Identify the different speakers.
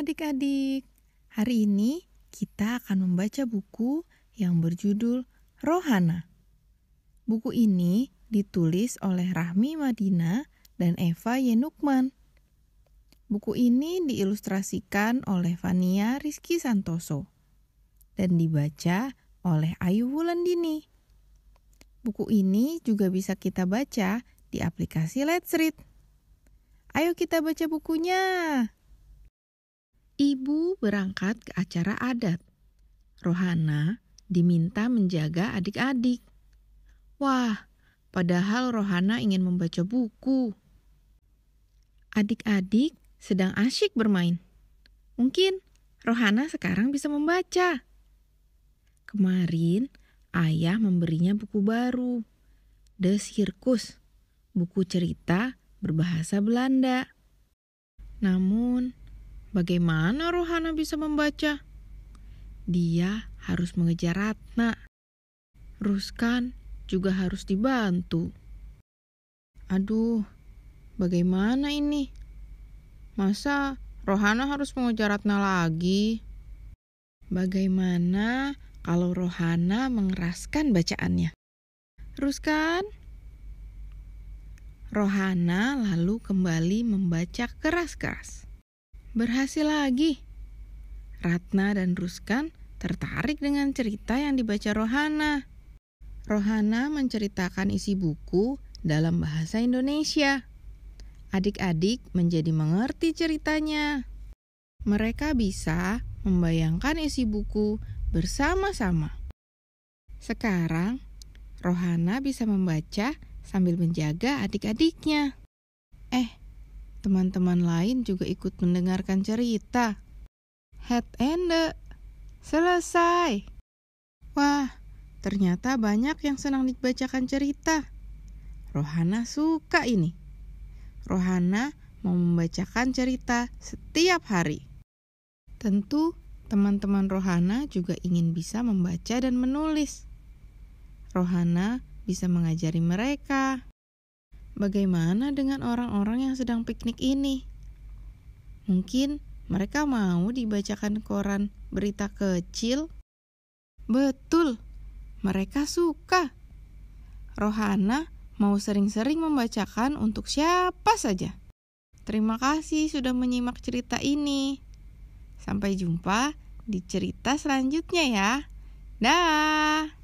Speaker 1: adik-adik. Hari ini kita akan membaca buku yang berjudul Rohana. Buku ini ditulis oleh Rahmi Madina dan Eva Yenukman. Buku ini diilustrasikan oleh Vania Rizky Santoso dan dibaca oleh Ayu Wulandini. Buku ini juga bisa kita baca di aplikasi Let's Read. Ayo kita baca bukunya ibu berangkat ke acara adat. Rohana diminta menjaga adik-adik. Wah, padahal Rohana ingin membaca buku. Adik-adik sedang asyik bermain. Mungkin Rohana sekarang bisa membaca. Kemarin, ayah memberinya buku baru. The Circus, buku cerita berbahasa Belanda. Namun, Bagaimana Rohana bisa membaca? Dia harus mengejar Ratna. Ruskan juga harus dibantu. Aduh, bagaimana ini? Masa Rohana harus mengejar Ratna lagi? Bagaimana kalau Rohana mengeraskan bacaannya? Ruskan? Rohana lalu kembali membaca keras-keras. Berhasil lagi. Ratna dan Ruskan tertarik dengan cerita yang dibaca Rohana. Rohana menceritakan isi buku dalam bahasa Indonesia. Adik-adik menjadi mengerti ceritanya. Mereka bisa membayangkan isi buku bersama-sama. Sekarang, Rohana bisa membaca sambil menjaga adik-adiknya teman-teman lain juga ikut mendengarkan cerita. Head and the. Selesai. Wah, ternyata banyak yang senang dibacakan cerita. Rohana suka ini. Rohana mau membacakan cerita setiap hari. Tentu teman-teman Rohana juga ingin bisa membaca dan menulis. Rohana bisa mengajari mereka Bagaimana dengan orang-orang yang sedang piknik ini? Mungkin mereka mau dibacakan koran berita kecil. Betul, mereka suka. Rohana mau sering-sering membacakan untuk siapa saja. Terima kasih sudah menyimak cerita ini. Sampai jumpa di cerita selanjutnya ya. Dah.